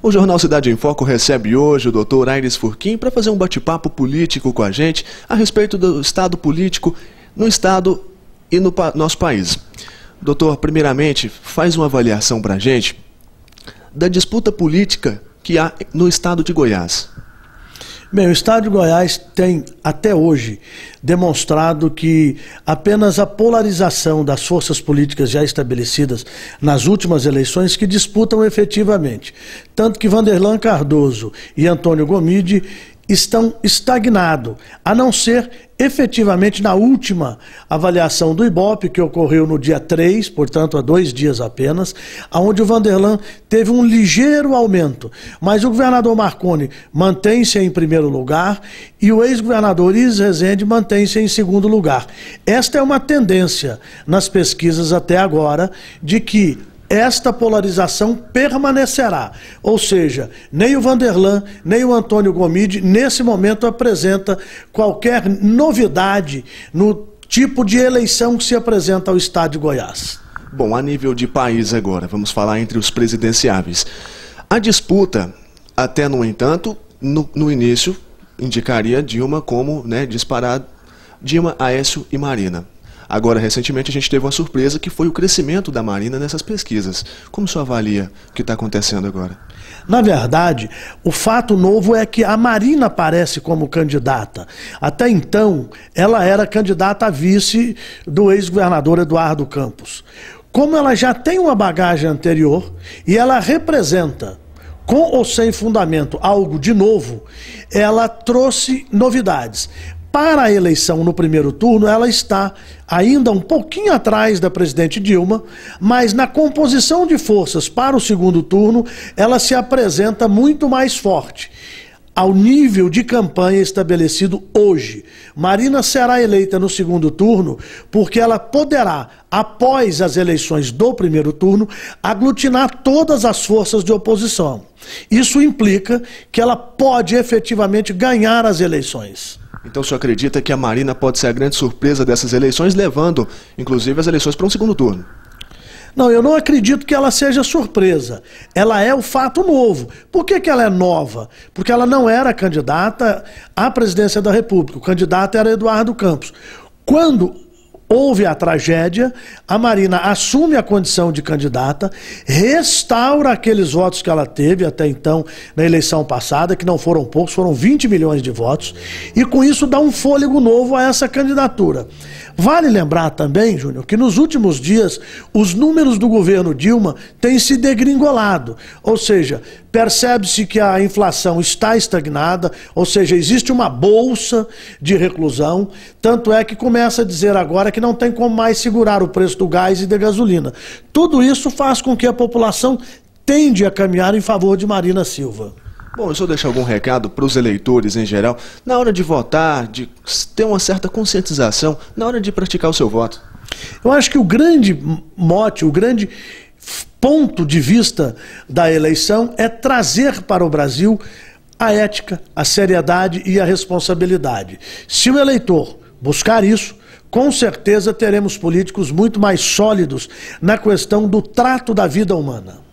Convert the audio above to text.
O Jornal Cidade em Foco recebe hoje o Dr. Aires Furquim para fazer um bate-papo político com a gente a respeito do estado político no estado e no pa nosso país. Doutor, primeiramente, faz uma avaliação para a gente da disputa política que há no estado de Goiás. Bem, o Estado de Goiás tem até hoje demonstrado que apenas a polarização das forças políticas já estabelecidas nas últimas eleições que disputam efetivamente. Tanto que Vanderlan Cardoso e Antônio Gomide estão estagnado, a não ser efetivamente na última avaliação do IBOP, que ocorreu no dia 3, portanto há dois dias apenas, onde o Vanderlan teve um ligeiro aumento. Mas o governador Marconi mantém-se em primeiro lugar e o ex-governador Iris Rezende mantém-se em segundo lugar. Esta é uma tendência nas pesquisas até agora de que esta polarização permanecerá. Ou seja, nem o Vanderlan, nem o Antônio Gomide, nesse momento, apresenta qualquer novidade no tipo de eleição que se apresenta ao Estado de Goiás. Bom, a nível de país agora, vamos falar entre os presidenciáveis. A disputa, até no entanto, no, no início, indicaria Dilma como né, disparado Dilma, Aécio e Marina. Agora, recentemente, a gente teve uma surpresa que foi o crescimento da Marina nessas pesquisas. Como o senhor avalia o que está acontecendo agora? Na verdade, o fato novo é que a Marina aparece como candidata. Até então, ela era candidata a vice do ex-governador Eduardo Campos. Como ela já tem uma bagagem anterior e ela representa com ou sem fundamento algo de novo, ela trouxe novidades para a eleição no primeiro turno, ela está ainda um pouquinho atrás da presidente Dilma, mas na composição de forças para o segundo turno, ela se apresenta muito mais forte. Ao nível de campanha estabelecido hoje, Marina será eleita no segundo turno porque ela poderá, após as eleições do primeiro turno, aglutinar todas as forças de oposição. Isso implica que ela pode efetivamente ganhar as eleições. Então o senhor acredita que a Marina pode ser a grande surpresa dessas eleições, levando, inclusive, as eleições para um segundo turno? Não, eu não acredito que ela seja surpresa. Ela é o fato novo. Por que, que ela é nova? Porque ela não era candidata à presidência da República. O candidato era Eduardo Campos. Quando houve a tragédia, a Marina assume a condição de candidata, restaura aqueles votos que ela teve até então na eleição passada, que não foram poucos, foram 20 milhões de votos, e com isso dá um fôlego novo a essa candidatura. Vale lembrar também, Júnior, que nos últimos dias os números do governo Dilma têm se degringolado, ou seja, percebe-se que a inflação está estagnada, ou seja, existe uma bolsa de reclusão, tanto é que começa a dizer agora que que não tem como mais segurar o preço do gás e da gasolina. Tudo isso faz com que a população tende a caminhar em favor de Marina Silva. Bom, eu só deixo algum recado para os eleitores em geral, na hora de votar, de ter uma certa conscientização, na hora de praticar o seu voto. Eu acho que o grande mote, o grande ponto de vista da eleição é trazer para o Brasil a ética, a seriedade e a responsabilidade. Se o eleitor buscar isso, com certeza teremos políticos muito mais sólidos na questão do trato da vida humana.